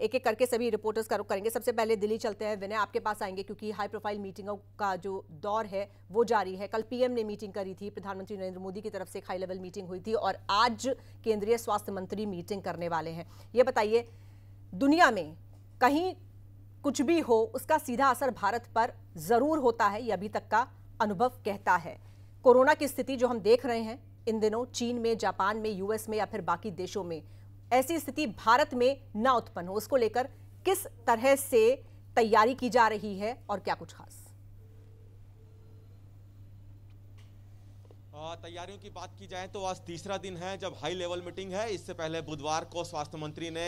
एक एक करके सभी रिपोर्टर्स का रुख करेंगे सबसे पहले दिल्ली चलते हैं विनय आपके पास आएंगे क्योंकि हाई प्रोफाइल मीटिंगों का जो दौर है वो जारी है कल पीएम ने मीटिंग करी थी प्रधानमंत्री नरेंद्र मोदी की तरफ से एक हाई लेवल मीटिंग हुई थी और आज केंद्रीय स्वास्थ्य मंत्री मीटिंग करने वाले हैं ये बताइए दुनिया में कहीं कुछ भी हो उसका सीधा असर भारत पर जरूर होता है ये अभी तक का अनुभव कहता है कोरोना की स्थिति जो हम देख रहे हैं इन दिनों चीन में जापान में यूएस में या फिर बाकी देशों में ऐसी स्थिति भारत में ना उत्पन्न हो उसको लेकर किस तरह से तैयारी की जा रही है और क्या कुछ खास तैयारियों की बात की जाए तो आज तीसरा दिन है जब हाई लेवल मीटिंग है इससे पहले बुधवार को स्वास्थ्य मंत्री ने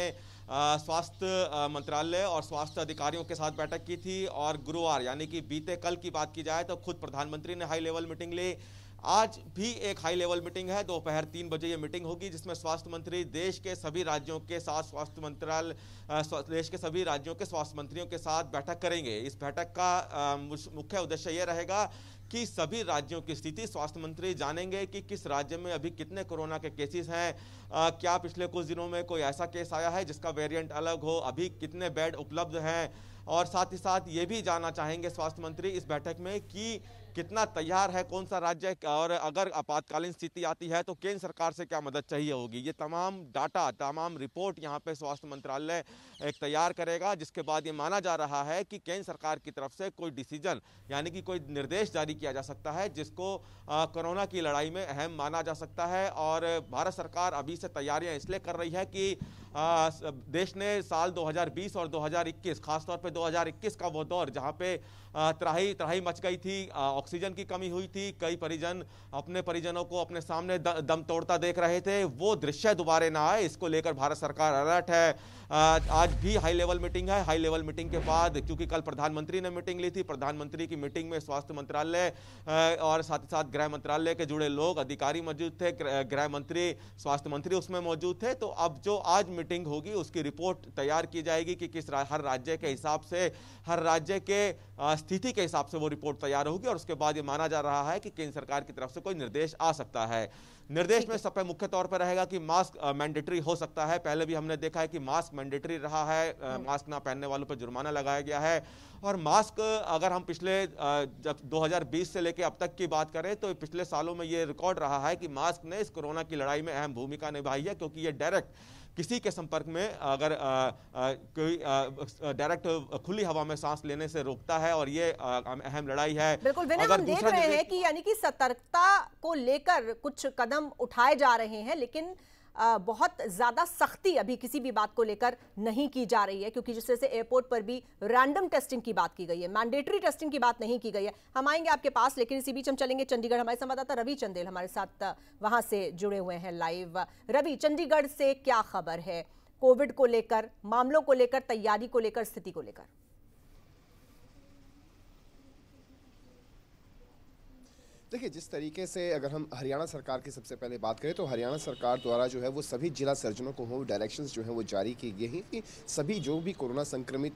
स्वास्थ्य मंत्रालय और स्वास्थ्य अधिकारियों के साथ बैठक की थी और गुरुवार यानी कि बीते कल की बात की जाए तो खुद प्रधानमंत्री ने हाई लेवल मीटिंग ली आज भी एक हाई लेवल मीटिंग है दोपहर तीन बजे ये मीटिंग होगी जिसमें स्वास्थ्य मंत्री देश के सभी राज्यों के साथ स्वास्थ्य मंत्रालय देश के सभी राज्यों के स्वास्थ्य मंत्रियों के साथ बैठक करेंगे इस बैठक का मुख्य उद्देश्य यह रहेगा कि सभी राज्यों की स्थिति स्वास्थ्य मंत्री जानेंगे कि किस राज्य में अभी कितने कोरोना के केसेस हैं क्या पिछले कुछ दिनों में कोई ऐसा केस आया है जिसका वेरिएंट अलग हो अभी कितने बेड उपलब्ध हैं और साथ ही साथ ये भी जानना चाहेंगे स्वास्थ्य मंत्री इस बैठक में कि कितना तैयार है कौन सा राज्य और अगर आपातकालीन स्थिति आती है तो केंद्र सरकार से क्या मदद चाहिए होगी ये तमाम डाटा तमाम रिपोर्ट यहाँ पे स्वास्थ्य मंत्रालय एक तैयार करेगा जिसके बाद ये माना जा रहा है कि केंद्र सरकार की तरफ से कोई डिसीजन यानी कि कोई निर्देश जारी किया जा सकता है जिसको कोरोना की लड़ाई में अहम माना जा सकता है और भारत सरकार अभी से तैयारियाँ इसलिए कर रही है कि आ, देश ने साल 2020 और 2021 खासतौर पे 2021 का वो दौर जहाँ पे त्राही त्राही मच गई थी आ, ऑक्सीजन की कमी हुई थी कई परिजन अपने परिजनों को अपने सामने दम तोड़ता देख रहे थे वो दृश्य दोबारे ना आए इसको लेकर भारत सरकार अलर्ट है आज भी हाई लेवल मीटिंग है हाई लेवल मीटिंग के बाद क्योंकि कल प्रधानमंत्री ने मीटिंग ली थी प्रधानमंत्री की मीटिंग में स्वास्थ्य मंत्रालय और साथ ही साथ गृह मंत्रालय के जुड़े लोग अधिकारी मौजूद थे गृह मंत्री स्वास्थ्य मंत्री उसमें मौजूद थे तो अब जो आज मीटिंग होगी उसकी रिपोर्ट तैयार की जाएगी कि किस हर राज्य के हिसाब से हर राज्य के स्थिति के हिसाब से वो रिपोर्ट तैयार होगी और उसके उसके बाद ये माना जा रहा है कि केंद्र सरकार की तरफ से कोई निर्देश आ सकता है निर्देश में सब मुख्य तौर पर रहेगा कि मास्क मैंडेटरी हो सकता है पहले भी हमने देखा है कि मास्क मैंडेटरी रहा है हम्म। मास्क ना पहनने वालों पर जुर्माना लगाया गया है और मास्क अगर हम पिछले जब 2020 से लेकर अब तक की बात करें तो पिछले सालों में ये रिकॉर्ड रहा है कि मास्क ने इस कोरोना की लड़ाई में अहम भूमिका निभाई है क्योंकि ये डायरेक्ट किसी के संपर्क में अगर कोई डायरेक्ट खुली हवा में सांस लेने से रोकता है और ये अहम लड़ाई है बिल्कुल हम देख रहे हैं कि यानी कि सतर्कता को लेकर कुछ कदम उठाए जा रहे हैं लेकिन बहुत ज़्यादा सख्ती अभी किसी भी बात को लेकर नहीं की जा रही है क्योंकि जिस तरह से एयरपोर्ट पर भी रैंडम टेस्टिंग की बात की गई है मैंडेटरी टेस्टिंग की बात नहीं की गई है हम आएंगे आपके पास लेकिन इसी बीच हम चलेंगे चंडीगढ़ हमारे संवाददाता रवि चंदेल हमारे साथ वहाँ से जुड़े हुए हैं लाइव रवि चंडीगढ़ से क्या खबर है कोविड को लेकर मामलों को लेकर तैयारी को लेकर स्थिति को लेकर देखिए जिस तरीके से अगर हम हरियाणा सरकार की सबसे पहले बात करें तो हरियाणा सरकार द्वारा जो है वो सभी जिला सर्जनों को होम डायरेक्शंस जो हैं वो जारी की गई हैं कि सभी जो भी कोरोना संक्रमित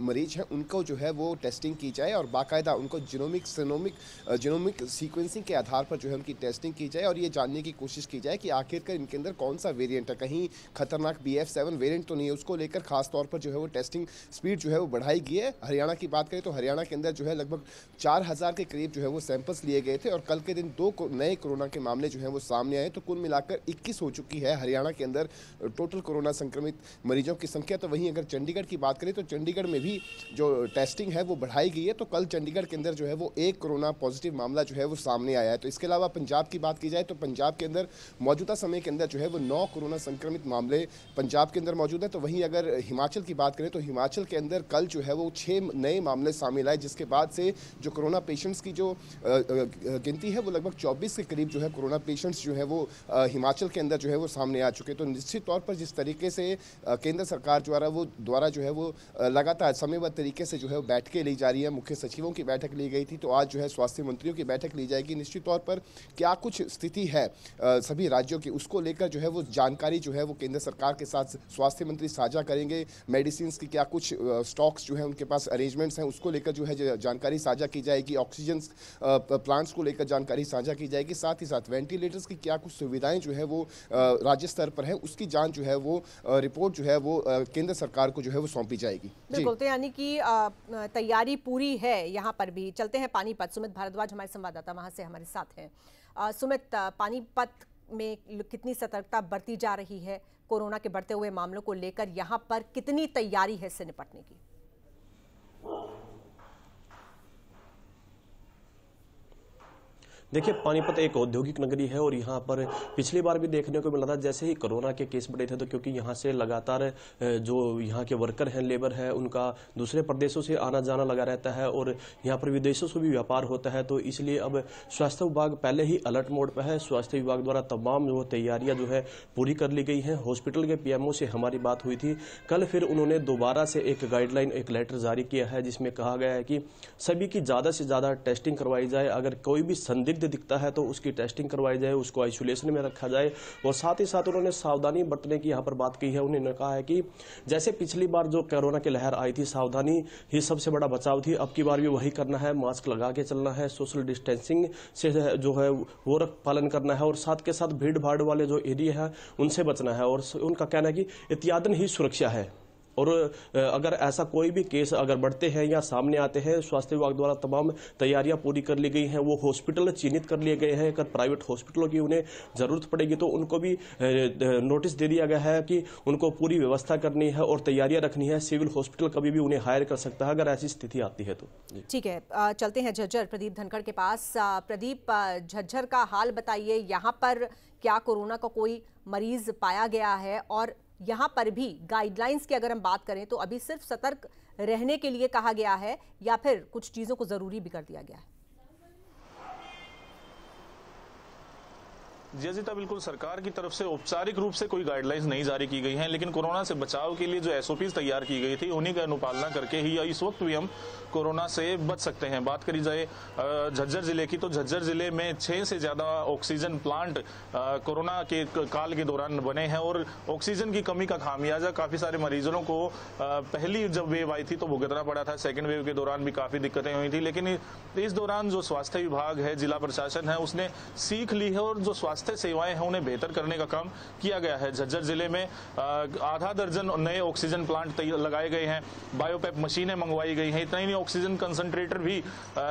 मरीज हैं उनको जो है वो टेस्टिंग की जाए और बाकायदा उनको जिनोमिक सिनोमिक जिनोमिक सीक्वेंसिंग के आधार पर जो है उनकी टेस्टिंग की जाए और ये जानने की कोशिश की जाए कि आखिरकार इनके अंदर कौन सा वेरियंट है कहीं खतरनाक बी एफ सेवन वेरियंट तो नहीं है उसको लेकर खासतौर पर जो है वो टेस्टिंग स्पीड जो है वो बढ़ाई गई है हरियाणा की बात करें तो हरियाणा के अंदर जो है लगभग चार के करीब जो है वो सैंपल्स लिए गए थे और कल के दिन दो नए कोरोना के मामले जो हैं वो सामने आए तो कुल मिलाकर 21 हो चुकी है हरियाणा के अंदर टोटल कोरोना संक्रमित मरीजों की संख्या तो वहीं अगर चंडीगढ़ की बात करें तो चंडीगढ़ में भी जो टेस्टिंग है वो बढ़ाई गई है तो कल चंडीगढ़ के अंदर जो है वो एक कोरोना पॉजिटिव मामला जो है वो सामने आया है तो इसके अलावा पंजाब की बात की जाए तो पंजाब के अंदर मौजूदा समय के अंदर जो है वो नौ कोरोना संक्रमित मामले पंजाब के अंदर मौजूद है तो वहीं अगर हिमाचल की बात करें तो हिमाचल के अंदर कल जो है वो छः नए मामले शामिल आए जिसके बाद से जो कोरोना पेशेंट्स की जो गिनती है वो लगभग 24 के करीब जो है कोरोना पेशेंट्स जो है वो हिमाचल के अंदर जो है वो सामने आ चुके तो निश्चित तौर पर जिस तरीके से केंद्र सरकार द्वारा वो द्वारा जो है वो लगातार समयबद्ध तरीके से जो है बैठकें ली जा रही है मुख्य सचिवों की बैठक ली गई थी तो आज जो है स्वास्थ्य मंत्रियों की बैठक ली जाएगी निश्चित तौर पर क्या कुछ स्थिति है सभी राज्यों की उसको लेकर जो है वो जानकारी जो है वो केंद्र सरकार के साथ स्वास्थ्य मंत्री साझा करेंगे मेडिसिन की क्या कुछ स्टॉक्स जो है उनके पास अरेंजमेंट्स हैं उसको लेकर जो है जानकारी साझा की जाएगी ऑक्सीजन प्लांट्स को लेकर लेकर जानकारी साझा की जाएगी साथ ही साथ वेंटिलेटर्स की क्या कुछ सुविधाएं जो है वो राज्य स्तर पर है उसकी जांच जो है वो रिपोर्ट जो है वो केंद्र सरकार को जो है वो सौंपी जाएगी बिल्कुल तो यानी कि तैयारी पूरी है यहाँ पर भी चलते हैं पानीपत सुमित भारद्वाज हमारे संवाददाता वहाँ से हमारे साथ हैं सुमित पानीपत में कितनी सतर्कता बरती जा रही है कोरोना के बढ़ते हुए मामलों को लेकर यहाँ पर कितनी तैयारी है इससे निपटने की देखिए पानीपत एक औद्योगिक नगरी है और यहाँ पर पिछली बार भी देखने को मिला था जैसे ही कोरोना के केस बढ़े थे तो क्योंकि यहाँ से लगातार जो यहाँ के वर्कर हैं लेबर है उनका दूसरे प्रदेशों से आना जाना लगा रहता है और यहाँ पर विदेशों से भी व्यापार होता है तो इसलिए अब स्वास्थ्य विभाग पहले ही अलर्ट मोड पर है स्वास्थ्य विभाग द्वारा तमाम वो तैयारियां जो है पूरी कर ली गई हैं हॉस्पिटल के पीएमओ से हमारी बात हुई थी कल फिर उन्होंने दोबारा से एक गाइडलाइन एक लेटर जारी किया है जिसमें कहा गया है कि सभी की ज़्यादा से ज़्यादा टेस्टिंग करवाई जाए अगर कोई भी संदिग्ध संदिग्ध दिखता है तो उसकी टेस्टिंग करवाई जाए उसको आइसोलेशन में रखा जाए और साथ ही साथ उन्होंने सावधानी बरतने की यहाँ पर बात की है उन्होंने कहा है कि जैसे पिछली बार जो कोरोना की लहर आई थी सावधानी ही सबसे बड़ा बचाव थी अब की बार भी वही करना है मास्क लगा के चलना है सोशल डिस्टेंसिंग से जो है वो पालन करना है और साथ के साथ भीड़ भाड़ वाले जो एरिया है उनसे बचना है और उनका कहना है कि इत्यादन ही सुरक्षा है और अगर ऐसा कोई भी केस अगर बढ़ते हैं या सामने आते हैं स्वास्थ्य विभाग द्वारा तमाम तैयारियां पूरी कर ली गई हैं वो हॉस्पिटल चिन्हित कर लिए गए हैं अगर प्राइवेट हॉस्पिटलों की उन्हें जरूरत पड़ेगी तो उनको भी नोटिस दे दिया गया है कि उनको पूरी व्यवस्था करनी है और तैयारियां रखनी है सिविल हॉस्पिटल कभी भी उन्हें हायर कर सकता है अगर ऐसी स्थिति आती है तो ठीक है चलते हैं झज्जर प्रदीप धनखड़ के पास प्रदीप झज्जर का हाल बताइए यहाँ पर क्या कोरोना का कोई मरीज पाया गया है और यहाँ पर भी गाइडलाइंस की अगर हम बात करें तो अभी सिर्फ सतर्क रहने के लिए कहा गया है या फिर कुछ चीज़ों को ज़रूरी भी कर दिया गया है जैसे बिल्कुल सरकार की तरफ से औपचारिक रूप से कोई गाइडलाइंस नहीं जारी की गई हैं लेकिन कोरोना से बचाव के लिए जो एसओपीज तैयार की गई थी उन्हीं का अनुपालना करके ही इस वक्त भी हम कोरोना से बच सकते हैं बात करी जाए झज्जर जिले की तो झज्जर जिले में छः से ज़्यादा ऑक्सीजन प्लांट कोरोना के काल के दौरान बने हैं और ऑक्सीजन की कमी का खामियाजा काफ़ी सारे मरीजों को पहली जब वेव आई थी तो भुगतना पड़ा था सेकेंड वेव के दौरान भी काफ़ी दिक्कतें हुई थी लेकिन इस दौरान जो स्वास्थ्य विभाग है जिला प्रशासन है उसने सीख ली है और जो स्वास्थ्य स्वास्थ्य सेवाएं हैं उन्हें बेहतर करने का काम किया गया है झज्जर जिले में आधा दर्जन नए ऑक्सीजन प्लांट लगाए गए हैं बायोपैप मशीनें मंगवाई गई हैं इतना ही नहीं ऑक्सीजन कंसनट्रेटर भी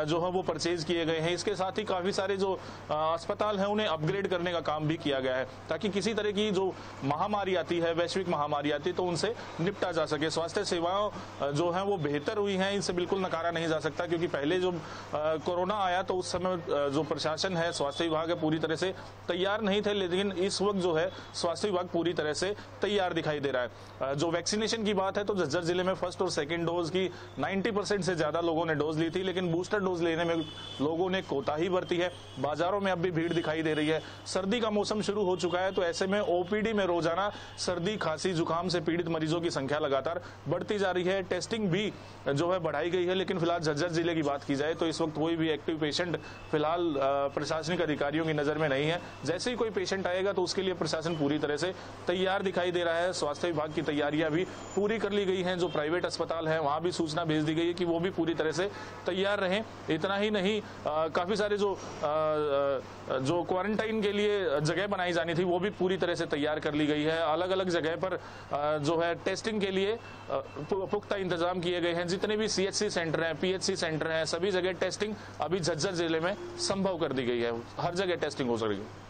जो है वो परचेज किए गए हैं इसके साथ ही काफी सारे जो अस्पताल हैं उन्हें अपग्रेड करने का काम भी किया गया है ताकि किसी तरह की जो महामारी आती है वैश्विक महामारी आती है तो उनसे निपटा जा सके स्वास्थ्य सेवाओं जो है वो बेहतर हुई है इनसे बिल्कुल नकारा नहीं जा सकता क्योंकि पहले जो कोरोना आया तो उस समय जो प्रशासन है स्वास्थ्य विभाग है पूरी तरह से तैयार तैयार नहीं थे लेकिन इस वक्त जो है स्वास्थ्य विभाग पूरी तरह से तैयार दिखाई दे रहा है जो वैक्सीनेशन की बात है तो झज्जर जिले में फर्स्ट और सेकेंड डोज की नाइन्टी से ज्यादा लोगों ने डोज ली थी लेकिन बूस्टर डोज लेने में लोगों ने कोताही बरती है बाजारों में अब भी भीड़ दिखाई दे रही है सर्दी का मौसम शुरू हो चुका है तो ऐसे में ओपीडी में रोजाना सर्दी खांसी जुकाम से पीड़ित मरीजों की संख्या लगातार बढ़ती जा रही है टेस्टिंग भी जो है बढ़ाई गई है लेकिन फिलहाल झज्जर जिले की बात की जाए तो इस वक्त कोई भी एक्टिव पेशेंट फिलहाल प्रशासनिक अधिकारियों की नजर में नहीं है जैसे ही कोई पेशेंट आएगा तो उसके लिए प्रशासन पूरी तरह से तैयार दिखाई दे रहा है स्वास्थ्य विभाग की तैयारियां भी पूरी कर ली गई हैं जो प्राइवेट अस्पताल है वहां भी सूचना भेज दी गई है कि वो भी पूरी तरह से तैयार रहें इतना ही नहीं काफ़ी सारे जो आ, जो क्वारंटाइन के लिए जगह बनाई जानी थी वो भी पूरी तरह से तैयार कर ली गई है अलग अलग जगह पर जो है टेस्टिंग के लिए पुख्ता इंतजाम किए गए हैं जितने भी सीएचसी सेंटर हैं पीएचसी सेंटर हैं सभी जगह टेस्टिंग अभी झज्जर जिले में संभव कर दी गई है हर जगह टेस्टिंग हो सकेगी